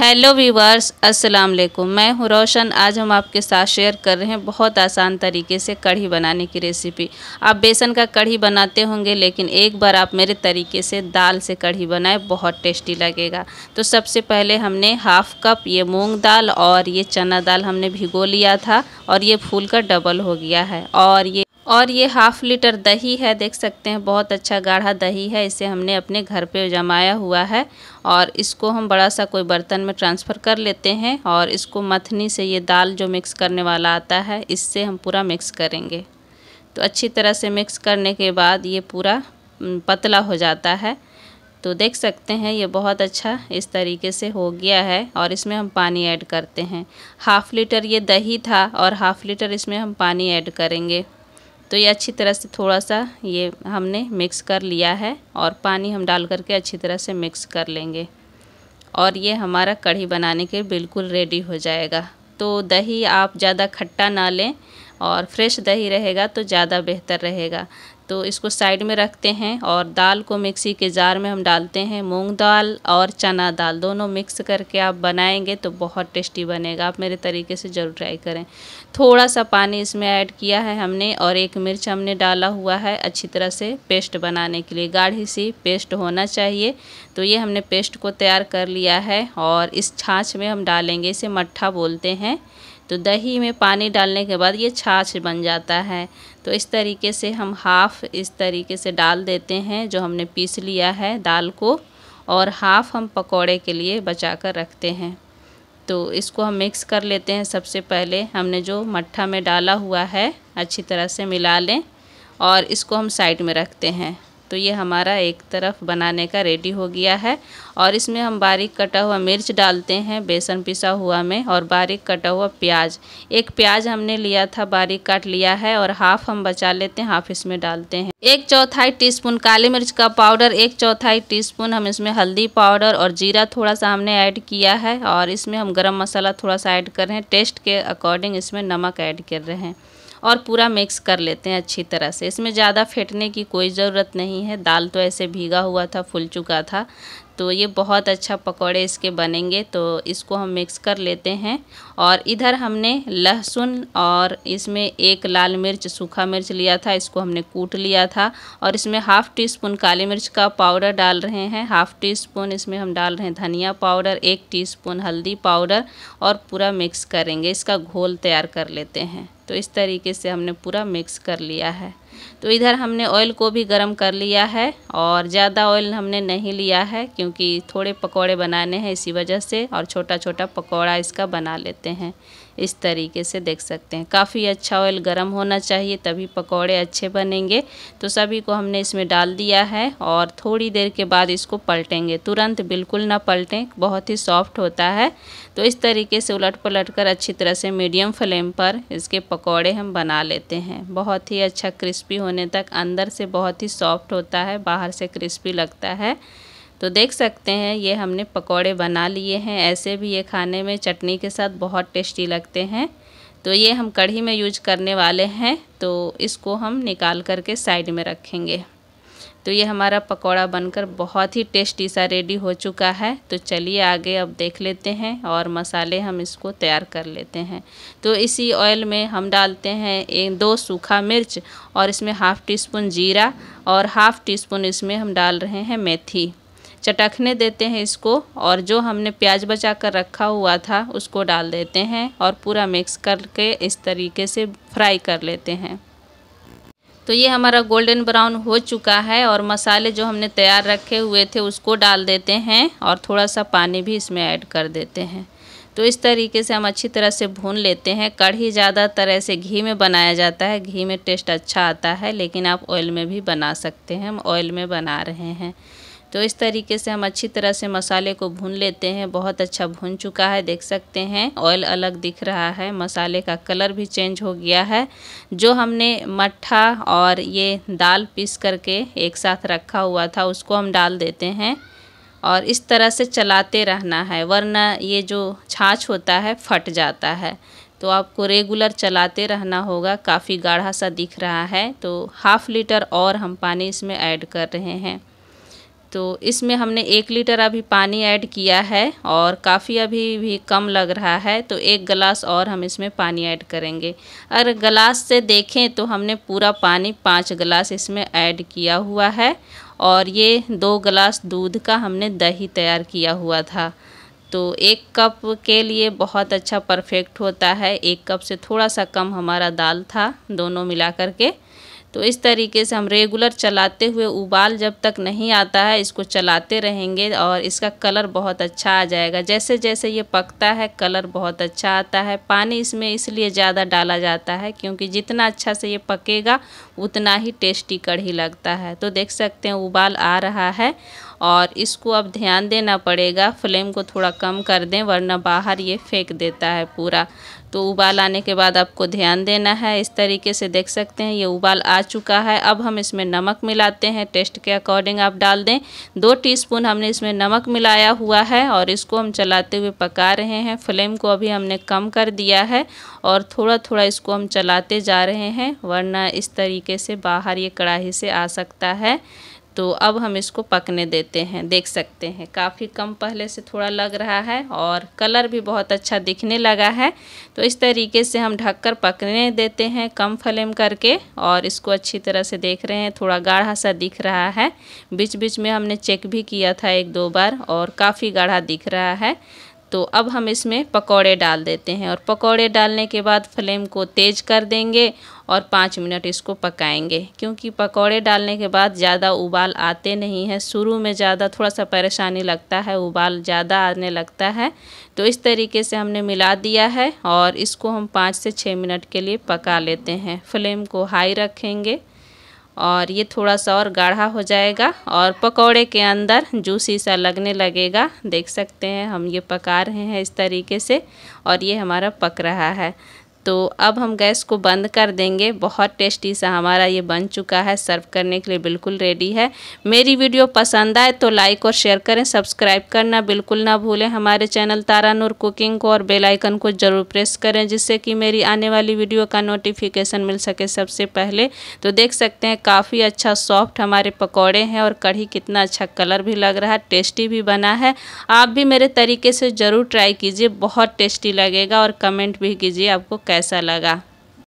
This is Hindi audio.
हेलो वीवर्स अस्सलाम वालेकुम मैं हूँ रोशन आज हम आपके साथ शेयर कर रहे हैं बहुत आसान तरीके से कढ़ी बनाने की रेसिपी आप बेसन का कढ़ी बनाते होंगे लेकिन एक बार आप मेरे तरीके से दाल से कढ़ी बनाए बहुत टेस्टी लगेगा तो सबसे पहले हमने हाफ़ कप ये मूंग दाल और ये चना दाल हमने भिगो लिया था और ये फूल का डबल हो गया है और ये और ये हाफ़ लीटर दही है देख सकते हैं बहुत अच्छा गाढ़ा दही है इसे हमने अपने घर पे जमाया हुआ है और इसको हम बड़ा सा कोई बर्तन में ट्रांसफ़र कर लेते हैं और इसको मथनी से ये दाल जो मिक्स करने वाला आता है इससे हम पूरा मिक्स करेंगे तो अच्छी तरह से मिक्स करने के बाद ये पूरा पतला हो जाता है तो देख सकते हैं ये बहुत अच्छा इस तरीके से हो गया है और इसमें हम पानी ऐड करते हैं हाफ़ लीटर ये दही था और हाफ़ लीटर इसमें हम पानी ऐड करेंगे तो ये अच्छी तरह से थोड़ा सा ये हमने मिक्स कर लिया है और पानी हम डाल करके अच्छी तरह से मिक्स कर लेंगे और ये हमारा कढ़ी बनाने के बिल्कुल रेडी हो जाएगा तो दही आप ज़्यादा खट्टा ना लें और फ्रेश दही रहेगा तो ज़्यादा बेहतर रहेगा तो इसको साइड में रखते हैं और दाल को मिक्सी के जार में हम डालते हैं मूंग दाल और चना दाल दोनों मिक्स करके आप बनाएंगे तो बहुत टेस्टी बनेगा आप मेरे तरीके से ज़रूर ट्राई करें थोड़ा सा पानी इसमें ऐड किया है हमने और एक मिर्च हमने डाला हुआ है अच्छी तरह से पेस्ट बनाने के लिए गाढ़ी सी पेस्ट होना चाहिए तो ये हमने पेस्ट को तैयार कर लिया है और इस छाछ में हम डालेंगे इसे मट्ठा बोलते हैं तो दही में पानी डालने के बाद ये छाछ बन जाता है तो इस तरीके से हम हाफ़ इस तरीके से डाल देते हैं जो हमने पीस लिया है दाल को और हाफ़ हम पकौड़े के लिए बचा कर रखते हैं तो इसको हम मिक्स कर लेते हैं सबसे पहले हमने जो मट्ठा में डाला हुआ है अच्छी तरह से मिला लें और इसको हम साइड में रखते हैं तो ये हमारा एक तरफ बनाने का रेडी हो गया है और इसमें हम बारीक कटा हुआ मिर्च डालते हैं बेसन पिसा हुआ में और बारीक कटा हुआ प्याज एक प्याज हमने लिया था बारीक काट लिया है और हाफ हम बचा लेते हैं हाफ इसमें डालते हैं एक चौथाई टीस्पून काली मिर्च का पाउडर एक चौथाई टीस्पून हम इसमें हल्दी पाउडर और जीरा थोड़ा सा हमने ऐड किया है और इसमें हम गरम मसाला थोड़ा सा ऐड कर रहे हैं टेस्ट के अकॉर्डिंग इसमें नमक ऐड कर रहे हैं और पूरा मिक्स कर लेते हैं अच्छी तरह से इसमें ज़्यादा फेंटने की कोई ज़रूरत नहीं है दाल तो ऐसे भीगा हुआ था फूल चुका था तो ये बहुत अच्छा पकौड़े इसके बनेंगे तो इसको हम मिक्स कर लेते हैं और इधर हमने लहसुन और इसमें एक लाल मिर्च सूखा मिर्च लिया था इसको हमने कूट लिया था और इसमें हाफ़ टी स्पून काली मिर्च का पाउडर डाल रहे हैं हाफ़ टी स्पून इसमें हम डाल रहे हैं धनिया पाउडर एक टी स्पून हल्दी पाउडर और पूरा मिक्स करेंगे इसका घोल तैयार कर लेते हैं तो इस तरीके से हमने पूरा मिक्स कर लिया है तो इधर हमने ऑयल को भी गर्म कर लिया है और ज़्यादा ऑयल हमने नहीं लिया है क्योंकि थोड़े पकोड़े बनाने हैं इसी वजह से और छोटा छोटा पकौड़ा इसका बना लेते हैं इस तरीके से देख सकते हैं काफ़ी अच्छा ऑयल गर्म होना चाहिए तभी पकौड़े अच्छे बनेंगे तो सभी को हमने इसमें डाल दिया है और थोड़ी देर के बाद इसको पलटेंगे तुरंत बिल्कुल ना पलटें बहुत ही सॉफ्ट होता है तो इस तरीके से उलट पलट कर अच्छी तरह से मीडियम फ्लेम पर इसके पकौड़े हम बना लेते हैं बहुत ही अच्छा क्रिस्पी होने तक अंदर से बहुत ही सॉफ्ट होता है बाहर से क्रिस्पी लगता है तो देख सकते हैं ये हमने पकोड़े बना लिए हैं ऐसे भी ये खाने में चटनी के साथ बहुत टेस्टी लगते हैं तो ये हम कढ़ी में यूज करने वाले हैं तो इसको हम निकाल करके साइड में रखेंगे तो ये हमारा पकोड़ा बनकर बहुत ही टेस्टी सा रेडी हो चुका है तो चलिए आगे अब देख लेते हैं और मसाले हम इसको तैयार कर लेते हैं तो इसी ऑयल में हम डालते हैं एक दो सूखा मिर्च और इसमें हाफ़ टी स्पून जीरा और हाफ़ टी स्पून इसमें हम डाल रहे हैं मेथी चटकने देते हैं इसको और जो हमने प्याज बचा कर रखा हुआ था उसको डाल देते हैं और पूरा मिक्स करके इस तरीके से फ्राई कर लेते हैं तो ये हमारा गोल्डन ब्राउन हो चुका है और मसाले जो हमने तैयार रखे हुए थे उसको डाल देते हैं और थोड़ा सा पानी भी इसमें ऐड कर देते हैं तो इस तरीके से हम अच्छी तरह से भून लेते हैं कढ़ी ज़्यादातर ऐसे घी में बनाया जाता है घी में टेस्ट अच्छा आता है लेकिन आप ऑयल में भी बना सकते हैं हम ऑयल में बना रहे हैं तो इस तरीके से हम अच्छी तरह से मसाले को भून लेते हैं बहुत अच्छा भून चुका है देख सकते हैं ऑयल अलग दिख रहा है मसाले का कलर भी चेंज हो गया है जो हमने मट्ठा और ये दाल पीस करके एक साथ रखा हुआ था उसको हम डाल देते हैं और इस तरह से चलाते रहना है वरना ये जो छाछ होता है फट जाता है तो आपको रेगुलर चलाते रहना होगा काफ़ी गाढ़ा सा दिख रहा है तो हाफ़ लीटर और हम पानी इसमें ऐड कर रहे हैं तो इसमें हमने एक लीटर अभी पानी ऐड किया है और काफ़ी अभी भी कम लग रहा है तो एक गिलास और हम इसमें पानी ऐड करेंगे अगर गलास से देखें तो हमने पूरा पानी पाँच गिलास इसमें ऐड किया हुआ है और ये दो गिलास दूध का हमने दही तैयार किया हुआ था तो एक कप के लिए बहुत अच्छा परफेक्ट होता है एक कप से थोड़ा सा कम हमारा दाल था दोनों मिला के तो इस तरीके से हम रेगुलर चलाते हुए उबाल जब तक नहीं आता है इसको चलाते रहेंगे और इसका कलर बहुत अच्छा आ जाएगा जैसे जैसे ये पकता है कलर बहुत अच्छा आता है पानी इसमें इसलिए ज़्यादा डाला जाता है क्योंकि जितना अच्छा से ये पकेगा उतना ही टेस्टी कढ़ी लगता है तो देख सकते हैं उबाल आ रहा है और इसको अब ध्यान देना पड़ेगा फ्लेम को थोड़ा कम कर दें वरना बाहर ये फेंक देता है पूरा तो उबाल आने के बाद आपको ध्यान देना है इस तरीके से देख सकते हैं ये उबाल आ चुका है अब हम इसमें नमक मिलाते हैं टेस्ट के अकॉर्डिंग आप डाल दें दो टीस्पून हमने इसमें नमक मिलाया हुआ है और इसको हम चलाते हुए पका रहे हैं फ्लेम को अभी हमने कम कर दिया है और थोड़ा थोड़ा इसको हम चलाते जा रहे हैं वरना इस तरीके से बाहर ये कढ़ाही से आ सकता है तो अब हम इसको पकने देते हैं देख सकते हैं काफ़ी कम पहले से थोड़ा लग रहा है और कलर भी बहुत अच्छा दिखने लगा है तो इस तरीके से हम ढककर पकने देते हैं कम फ्लेम करके और इसको अच्छी तरह से देख रहे हैं थोड़ा गाढ़ा सा दिख रहा है बीच बीच में हमने चेक भी किया था एक दो बार और काफ़ी गाढ़ा दिख रहा है तो अब हम इसमें पकौड़े डाल देते हैं और पकौड़े डालने के बाद फ्लेम को तेज़ कर देंगे और पाँच मिनट इसको पकाएंगे क्योंकि पकौड़े डालने के बाद ज़्यादा उबाल आते नहीं हैं शुरू में ज़्यादा थोड़ा सा परेशानी लगता है उबाल ज़्यादा आने लगता है तो इस तरीके से हमने मिला दिया है और इसको हम पाँच से छः मिनट के लिए पका लेते हैं फ्लेम को हाई रखेंगे और ये थोड़ा सा और गाढ़ा हो जाएगा और पकोड़े के अंदर जूसी सा लगने लगेगा देख सकते हैं हम ये पका रहे हैं इस तरीके से और ये हमारा पक रहा है तो अब हम गैस को बंद कर देंगे बहुत टेस्टी सा हमारा ये बन चुका है सर्व करने के लिए बिल्कुल रेडी है मेरी वीडियो पसंद आए तो लाइक और शेयर करें सब्सक्राइब करना बिल्कुल ना भूलें हमारे चैनल तारा नूर कुकिंग को और बेल आइकन को ज़रूर प्रेस करें जिससे कि मेरी आने वाली वीडियो का नोटिफिकेशन मिल सके सबसे पहले तो देख सकते हैं काफ़ी अच्छा सॉफ्ट हमारे पकौड़े हैं और कढ़ी कितना अच्छा कलर भी लग रहा है टेस्टी भी बना है आप भी मेरे तरीके से ज़रूर ट्राई कीजिए बहुत टेस्टी लगेगा और कमेंट भी कीजिए आपको कैसे कैसा लगा